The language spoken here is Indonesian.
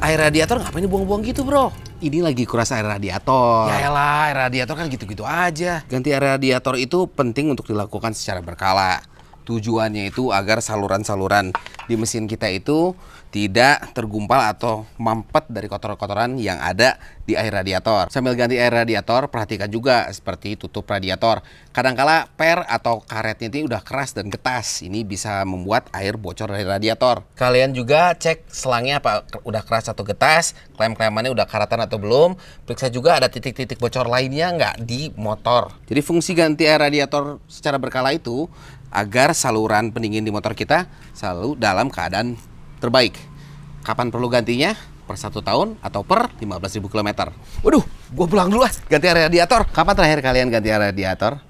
air radiator ngapain dibuang-buang gitu bro? Ini lagi kuras air radiator. Ya lah, air radiator kan gitu-gitu aja. Ganti air radiator itu penting untuk dilakukan secara berkala. Tujuannya itu agar saluran-saluran di mesin kita itu tidak tergumpal atau mampet dari kotoran-kotoran yang ada di air radiator. Sambil ganti air radiator, perhatikan juga seperti tutup radiator. Kadangkala per atau karetnya ini udah keras dan getas. Ini bisa membuat air bocor dari radiator. Kalian juga cek selangnya apa udah keras atau getas, klem-klemannya udah karatan atau belum. Periksa juga ada titik-titik bocor lainnya nggak di motor. Jadi fungsi ganti air radiator secara berkala itu agar saluran pendingin di motor kita selalu dalam keadaan terbaik. Kapan perlu gantinya? Per satu tahun atau per 15.000 km. Waduh, gue pulang dulu ah ganti radiator. Kapan terakhir kalian ganti radiator?